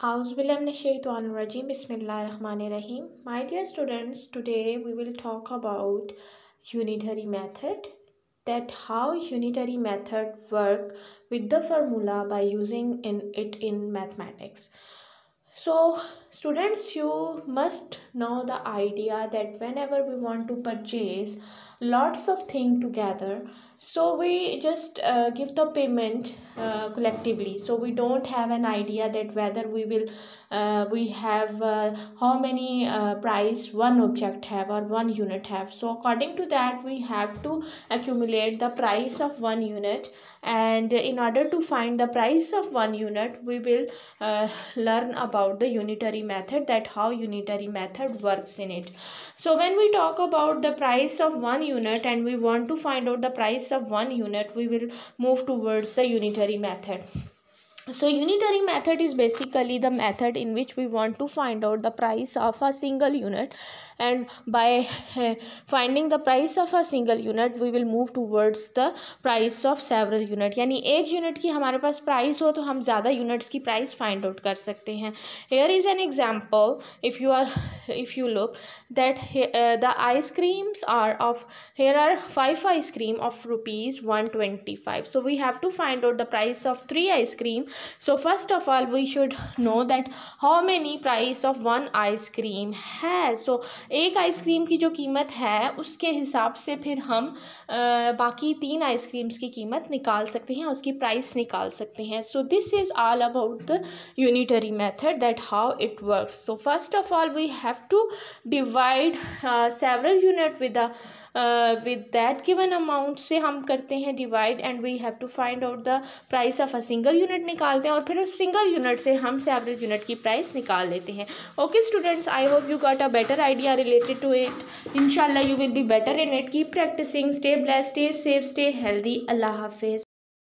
Auzubillahi My dear students, today we will talk about unitary method that how unitary method work with the formula by using in it in mathematics so students you must know the idea that whenever we want to purchase lots of thing together so we just uh, give the payment uh, collectively so we don't have an idea that whether we will uh, we have uh, how many uh, price one object have or one unit have so according to that we have to accumulate the price of one unit and in order to find the price of one unit we will uh, learn about about the unitary method that how unitary method works in it so when we talk about the price of one unit and we want to find out the price of one unit we will move towards the unitary method so unitary method is basically the method in which we want to find out the price of a single unit and by finding the price of a single unit we will move towards the price of several unit yani ek unit ki hamare paas price ho to hum zyada units ki price find out kar sakte hain here is an example if you are if you look that uh, the ice creams are of here are five ice cream of rupees 125 so we have to find out the price of three ice cream so first of all we should know that how many price of one ice cream है so एक ice cream की जो कीमत है उसके हिसाब से फिर हम आ, बाकी तीन ice creams की कीमत निकाल सकते हैं उसकी price निकाल सकते हैं so this is all about the unitary method that how it works so first of all we have have to divide uh, several unit with the uh, with that given amount से हम करते हैं divide and we have to find out the price of a single unit निकालते हैं और फिर उस single unit से हम several unit की price निकाल लेते हैं okay students I hope you got a better idea related to it inshallah you will be better in it keep practicing stay blessed stay safe stay healthy Allah Hafiz